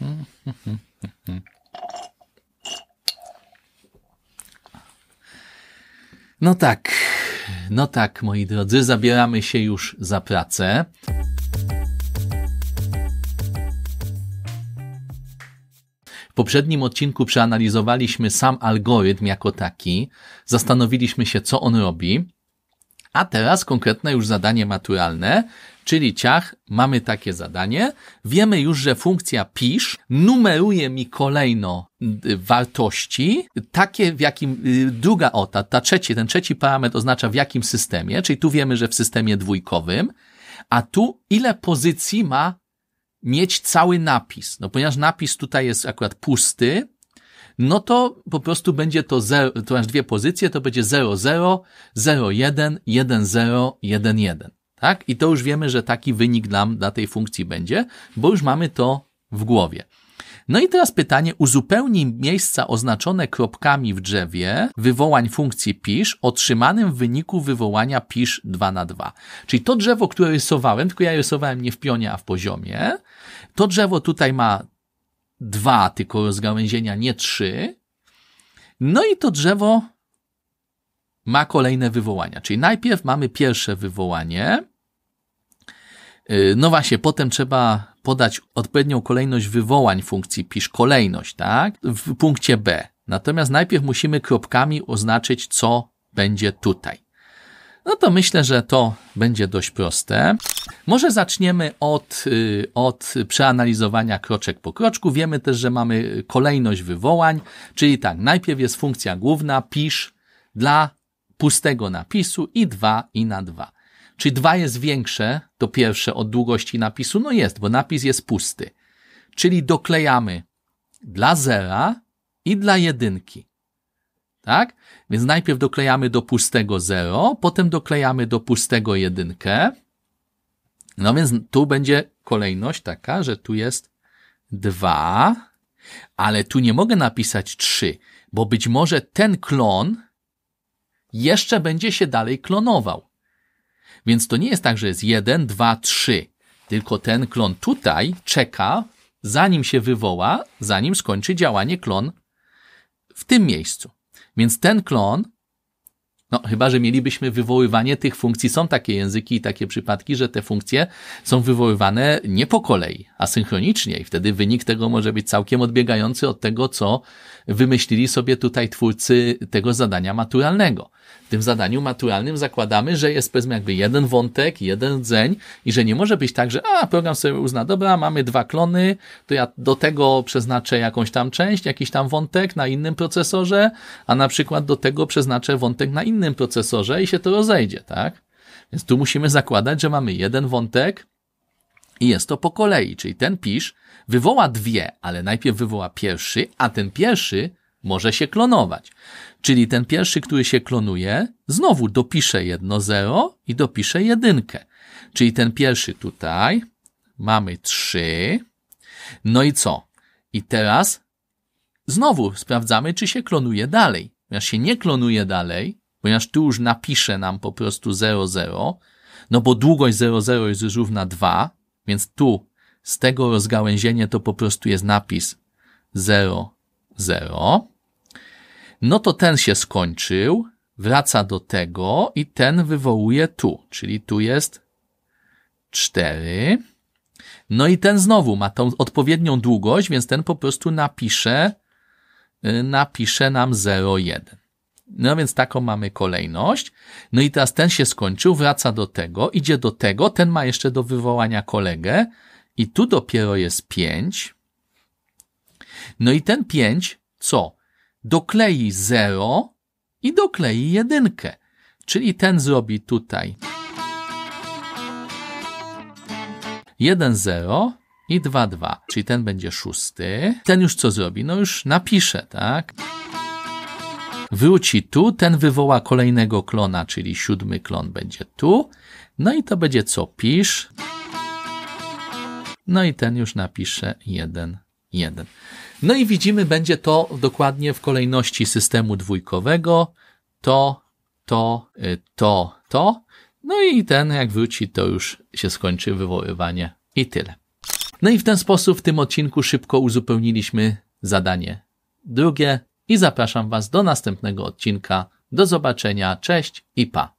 No tak, no tak, moi drodzy, zabieramy się już za pracę. W poprzednim odcinku przeanalizowaliśmy sam algorytm jako taki, zastanowiliśmy się, co on robi. A teraz konkretne już zadanie maturalne, czyli ciach, mamy takie zadanie. Wiemy już, że funkcja pisz numeruje mi kolejno y, wartości, takie w jakim y, druga ota, ta trzeci, ten trzeci parametr oznacza w jakim systemie, czyli tu wiemy, że w systemie dwójkowym, a tu ile pozycji ma mieć cały napis. No ponieważ napis tutaj jest akurat pusty, no to po prostu będzie to, zero, to masz dwie pozycje, to będzie 0, 0, 0, 1, 1, 0, 1, 1. Tak? I to już wiemy, że taki wynik nam dla tej funkcji będzie, bo już mamy to w głowie. No i teraz pytanie, uzupełnij miejsca oznaczone kropkami w drzewie wywołań funkcji pisz otrzymanym w wyniku wywołania pisz 2 na 2. Czyli to drzewo, które rysowałem, tylko ja rysowałem nie w pionie, a w poziomie, to drzewo tutaj ma dwa tylko rozgałęzienia, nie trzy. No i to drzewo ma kolejne wywołania. Czyli najpierw mamy pierwsze wywołanie. Y, no właśnie, potem trzeba podać odpowiednią kolejność wywołań funkcji, pisz kolejność, tak? W punkcie B. Natomiast najpierw musimy kropkami oznaczyć, co będzie tutaj. No to myślę, że to będzie dość proste. Może zaczniemy od, y, od przeanalizowania kroczek po kroczku. Wiemy też, że mamy kolejność wywołań, czyli tak, najpierw jest funkcja główna pisz dla pustego napisu i 2 i na 2. Czy 2 jest większe, to pierwsze, od długości napisu? No jest, bo napis jest pusty. Czyli doklejamy dla zera i dla jedynki tak? Więc najpierw doklejamy do pustego 0, potem doklejamy do pustego 1. No więc tu będzie kolejność taka, że tu jest 2, ale tu nie mogę napisać 3, bo być może ten klon jeszcze będzie się dalej klonował. Więc to nie jest tak, że jest 1, 2, 3, tylko ten klon tutaj czeka, zanim się wywoła, zanim skończy działanie klon w tym miejscu. Więc ten klon, no chyba, że mielibyśmy wywoływanie tych funkcji, są takie języki i takie przypadki, że te funkcje są wywoływane nie po kolei, synchronicznie i wtedy wynik tego może być całkiem odbiegający od tego, co wymyślili sobie tutaj twórcy tego zadania maturalnego. W tym zadaniu maturalnym zakładamy, że jest powiedzmy jakby jeden wątek, jeden rdzeń i że nie może być tak, że a, program sobie uzna, dobra, mamy dwa klony, to ja do tego przeznaczę jakąś tam część, jakiś tam wątek na innym procesorze, a na przykład do tego przeznaczę wątek na innym procesorze i się to rozejdzie, tak? Więc tu musimy zakładać, że mamy jeden wątek, i jest to po kolei, czyli ten pisz wywoła dwie, ale najpierw wywoła pierwszy, a ten pierwszy może się klonować. Czyli ten pierwszy, który się klonuje, znowu dopisze jedno zero i dopisze jedynkę. Czyli ten pierwszy tutaj mamy trzy. No i co? I teraz znowu sprawdzamy, czy się klonuje dalej. Ponieważ się nie klonuje dalej, ponieważ tu już napisze nam po prostu 00, no bo długość 00 jest równa 2, więc tu z tego rozgałęzienia to po prostu jest napis 0, 0, no to ten się skończył, wraca do tego i ten wywołuje tu, czyli tu jest 4. No i ten znowu ma tą odpowiednią długość, więc ten po prostu napisze, y, napisze nam 0,1. No więc taką mamy kolejność. No i teraz ten się skończył, wraca do tego, idzie do tego, ten ma jeszcze do wywołania kolegę i tu dopiero jest 5. No i ten 5 co? Doklei 0 i doklei 1. Czyli ten zrobi tutaj 1, 0 i 2, 2. Czyli ten będzie szósty. Ten już co zrobi? No już napisze, tak? Wróci tu, ten wywoła kolejnego klona, czyli siódmy klon będzie tu. No i to będzie co? Pisz. No i ten już napisze 1, 1. No i widzimy, będzie to dokładnie w kolejności systemu dwójkowego. To, to, y, to, to. No i ten, jak wróci, to już się skończy wywoływanie i tyle. No i w ten sposób w tym odcinku szybko uzupełniliśmy zadanie drugie i zapraszam Was do następnego odcinka. Do zobaczenia, cześć i pa.